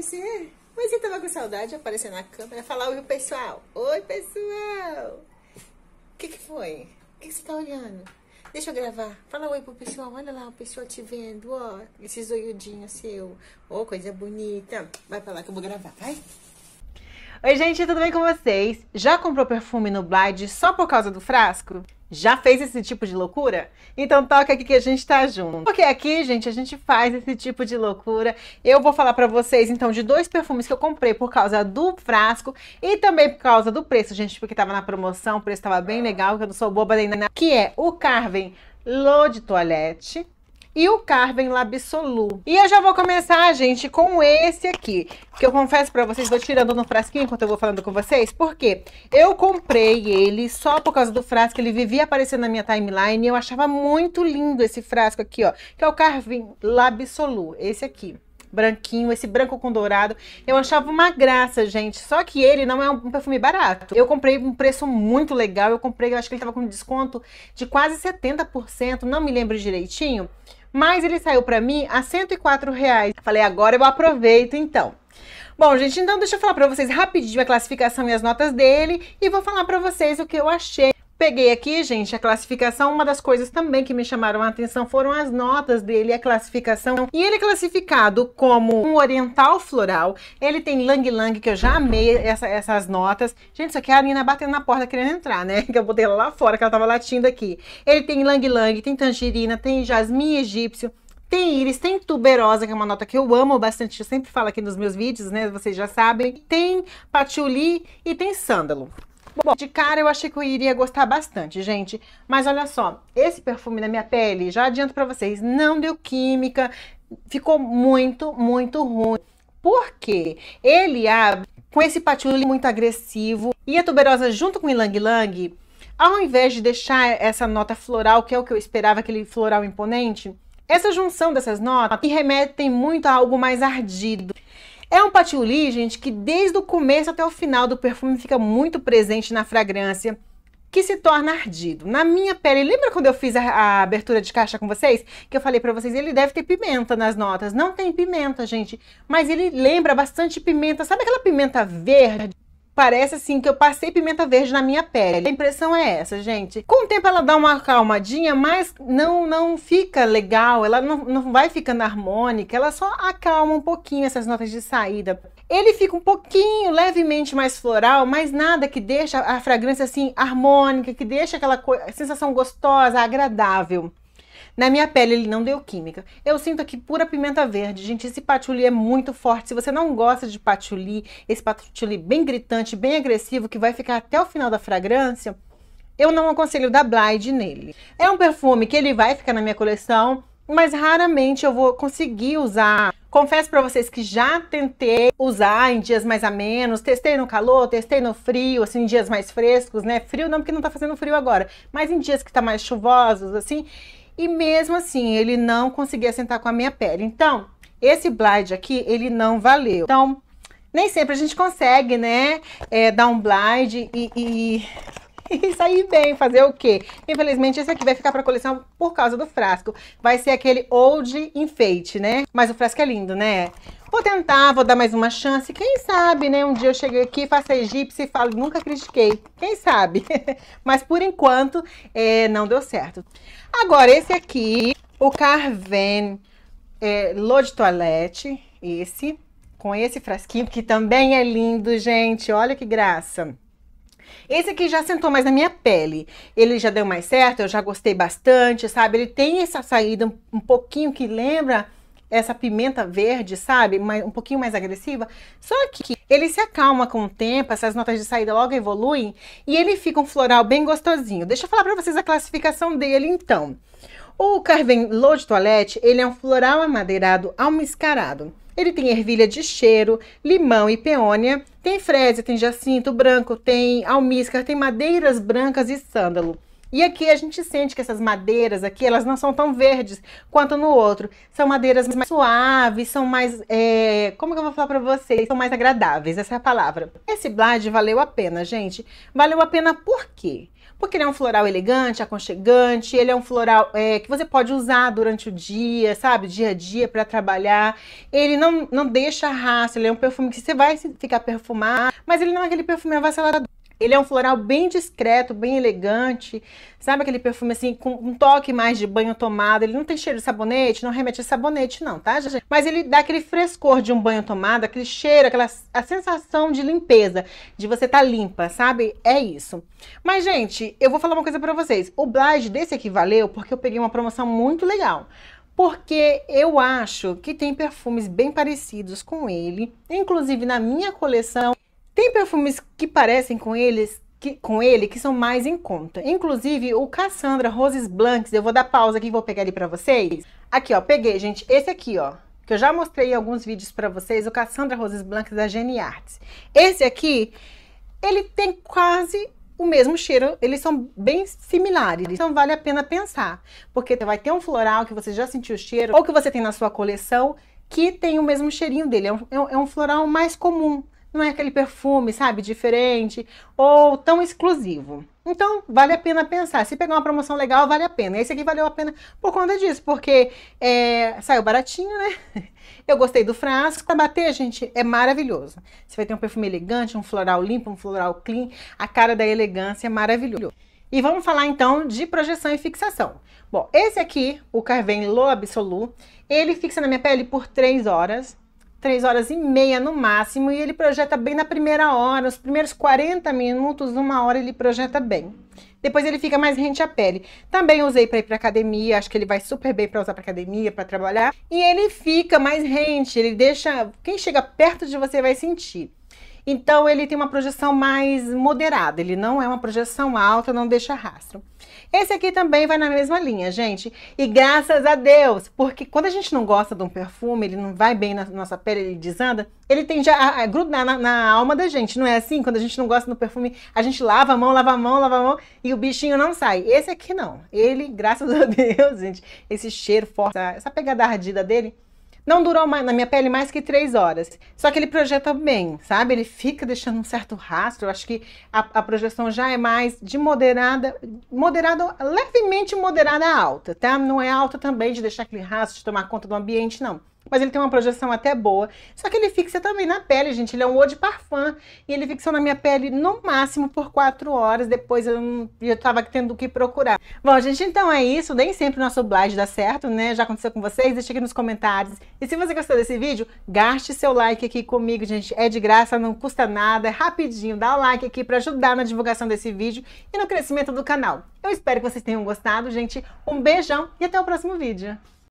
aparecer. Mas eu tava com saudade de aparecer na câmera, falar oi pessoal. Oi, pessoal! O que, que foi? O que, que você tá olhando? Deixa eu gravar. Fala oi pro pessoal. Olha lá, o pessoal te vendo, ó. Esse zoiudinho seu. Ô, oh, coisa bonita. Vai pra lá que eu vou gravar, vai. Oi, gente, tudo bem com vocês? Já comprou perfume no Blade só por causa do frasco? Já fez esse tipo de loucura? Então toca aqui que a gente tá junto. Porque aqui, gente, a gente faz esse tipo de loucura. Eu vou falar para vocês, então, de dois perfumes que eu comprei por causa do frasco e também por causa do preço, gente, porque tava na promoção, o preço tava bem legal, que eu não sou boba nem nada. Que é o Carven L'Eau Toilette e o Carven Labsolu. E eu já vou começar, gente, com esse aqui, que eu confesso para vocês, vou tirando no frasquinho enquanto eu vou falando com vocês, porque eu comprei ele só por causa do frasco, ele vivia aparecendo na minha timeline e eu achava muito lindo esse frasco aqui, ó, que é o Carven Labsolu, esse aqui branquinho, esse branco com dourado. Eu achava uma graça, gente. Só que ele não é um perfume barato. Eu comprei um preço muito legal. Eu comprei, eu acho que ele tava com desconto de quase 70%, não me lembro direitinho mas ele saiu para mim a 104 reais. Falei, agora eu aproveito então. Bom, gente, então deixa eu falar para vocês rapidinho a classificação e as notas dele e vou falar para vocês o que eu achei. Peguei aqui, gente, a classificação. Uma das coisas também que me chamaram a atenção foram as notas dele, a classificação. E ele é classificado como um oriental floral. Ele tem lang-lang, que eu já amei essa, essas notas. Gente, isso aqui é a Nina batendo na porta querendo entrar, né? Que eu botei ela lá fora, que ela tava latindo aqui. Ele tem lang-lang, tem tangerina, tem jasmim egípcio. Tem íris, tem tuberosa, que é uma nota que eu amo bastante, eu sempre falo aqui nos meus vídeos, né? Vocês já sabem. Tem patchouli e tem sândalo. Bom, de cara eu achei que eu iria gostar bastante, gente. Mas olha só, esse perfume na minha pele, já adianto pra vocês, não deu química, ficou muito, muito ruim. Por quê? Ele abre com esse patchouli muito agressivo e a tuberosa junto com o ylang ylang, ao invés de deixar essa nota floral, que é o que eu esperava, aquele floral imponente, essa junção dessas notas me remetem muito a algo mais ardido. É um patchouli, gente, que desde o começo até o final do perfume fica muito presente na fragrância que se torna ardido. Na minha pele, lembra quando eu fiz a, a abertura de caixa com vocês? Que eu falei para vocês, ele deve ter pimenta nas notas. Não tem pimenta, gente, mas ele lembra bastante pimenta. Sabe aquela pimenta verde? parece assim que eu passei pimenta verde na minha pele. A impressão é essa, gente. Com o tempo ela dá uma acalmadinha, mas não não fica legal, ela não, não vai ficando harmônica, ela só acalma um pouquinho essas notas de saída. Ele fica um pouquinho levemente mais floral, mas nada que deixa a fragrância assim harmônica, que deixa aquela sensação gostosa, agradável. Na minha pele ele não deu química. Eu sinto aqui pura pimenta verde. Gente, esse patchouli é muito forte. Se você não gosta de patchouli, esse patchouli bem gritante, bem agressivo, que vai ficar até o final da fragrância, eu não aconselho da Blide nele. É um perfume que ele vai ficar na minha coleção, mas raramente eu vou conseguir usar. Confesso para vocês que já tentei usar em dias mais amenos, testei no calor, testei no frio, assim, em dias mais frescos, né? Frio não, porque não tá fazendo frio agora, mas em dias que tá mais chuvosos, assim, e mesmo assim, ele não conseguia sentar com a minha pele. Então, esse blind aqui, ele não valeu. Então, nem sempre a gente consegue, né, é, dar um blind e, e e sair bem, fazer o quê? Infelizmente, esse aqui vai ficar pra coleção por causa do frasco. Vai ser aquele old enfeite, né? Mas o frasco é lindo, né? Vou tentar, vou dar mais uma chance. Quem sabe, né? Um dia eu cheguei aqui, faço a egípcia e falo, nunca critiquei. Quem sabe? Mas por enquanto, é, não deu certo. Agora, esse aqui, o Carven é, Lô de Toilette, esse, com esse frasquinho, que também é lindo, gente. Olha que graça. Esse aqui já sentou mais na minha pele. Ele já deu mais certo, eu já gostei bastante, sabe? Ele tem essa saída um pouquinho que lembra essa pimenta verde, sabe? um pouquinho mais agressiva. Só que ele se acalma com o tempo, essas notas de saída logo evoluem e ele fica um floral bem gostosinho. Deixa eu falar para vocês a classificação dele então. O Carven Low de Toilette, ele é um floral amadeirado almiscarado. Ele tem ervilha de cheiro, limão e peônia, tem fresa, tem jacinto branco, tem almíscar, tem madeiras brancas e sândalo. E aqui a gente sente que essas madeiras aqui, elas não são tão verdes quanto no outro. São madeiras mais suaves, são mais... É... Como que eu vou falar pra vocês? São mais agradáveis, essa é a palavra. Esse blade valeu a pena, gente. Valeu a pena por quê? Porque ele é um floral elegante, aconchegante, ele é um floral é, que você pode usar durante o dia, sabe? Dia a dia para trabalhar. Ele não, não deixa raça. ele é um perfume que você vai ficar perfumado, mas ele não é aquele perfume avassalador. Ele é um floral bem discreto, bem elegante. Sabe aquele perfume assim, com um toque mais de banho tomado? Ele não tem cheiro de sabonete, não remete a sabonete, não, tá, gente? Mas ele dá aquele frescor de um banho tomado, aquele cheiro, aquela a sensação de limpeza, de você tá limpa, sabe? É isso. Mas, gente, eu vou falar uma coisa pra vocês. O Blage desse aqui valeu porque eu peguei uma promoção muito legal porque eu acho que tem perfumes bem parecidos com ele, inclusive na minha coleção. Tem perfumes que parecem com eles, que, com ele, que são mais em conta. Inclusive o Cassandra Roses Blancs, eu vou dar pausa aqui e vou pegar ele para vocês. Aqui, ó, peguei, gente, esse aqui, ó, que eu já mostrei em alguns vídeos para vocês, o Cassandra Roses Blancs da Geni Arts. Esse aqui, ele tem quase o mesmo cheiro, eles são bem similares. Então vale a pena pensar, porque vai ter um floral que você já sentiu o cheiro, ou que você tem na sua coleção, que tem o mesmo cheirinho dele, é um, é um é floral mais comum não é aquele perfume, sabe, diferente ou tão exclusivo. Então, vale a pena pensar. Se pegar uma promoção legal, vale a pena. Esse aqui valeu a pena por conta disso, porque é, saiu baratinho, né? Eu gostei do frasco. Pra bater, gente, é maravilhoso. Você vai ter um perfume elegante, um floral limpo, um floral clean. A cara da elegância é maravilhoso. E vamos falar então de projeção e fixação. Bom, esse aqui, o Carven Low Absolu, ele fixa na minha pele por 3 horas três horas e meia no máximo, e ele projeta bem na primeira hora, os primeiros 40 minutos, uma hora ele projeta bem. Depois ele fica mais rente à pele. Também usei para ir para academia, acho que ele vai super bem para usar para academia, para trabalhar. E ele fica mais rente, ele deixa, quem chega perto de você vai sentir. Então ele tem uma projeção mais moderada, ele não é uma projeção alta, não deixa rastro. Esse aqui também vai na mesma linha, gente. E graças a Deus, porque quando a gente não gosta de um perfume, ele não vai bem na nossa pele, ele desanda, ele tende a, a grudar na, na, alma da gente, não é assim? Quando a gente não gosta do perfume, a gente lava a mão, lava a mão, lava a mão e o bichinho não sai. Esse aqui não. Ele, graças a Deus, gente, esse cheiro forte, essa pegada ardida dele, não durou mais, na minha pele mais que três horas. Só que ele projeta bem, sabe? Ele fica deixando um certo rastro. Eu acho que a, a, projeção já é mais de moderada, moderada, levemente moderada a alta, tá? Não é alta também de deixar aquele rastro de tomar conta do ambiente, não mas ele tem uma projeção até boa. Só que ele fixa também na pele, gente. Ele é um eau de parfum e ele fixou na minha pele no máximo por quatro horas. Depois eu, eu tava tendo que procurar. Bom, gente, então é isso. Nem sempre o nosso blade dá certo, né? Já aconteceu com vocês? Deixa aqui nos comentários. E se você gostou desse vídeo, gaste seu like aqui comigo, gente. É de graça, não custa nada, é rapidinho. Dá o like aqui para ajudar na divulgação desse vídeo e no crescimento do canal. Eu espero que vocês tenham gostado, gente. Um beijão e até o próximo vídeo.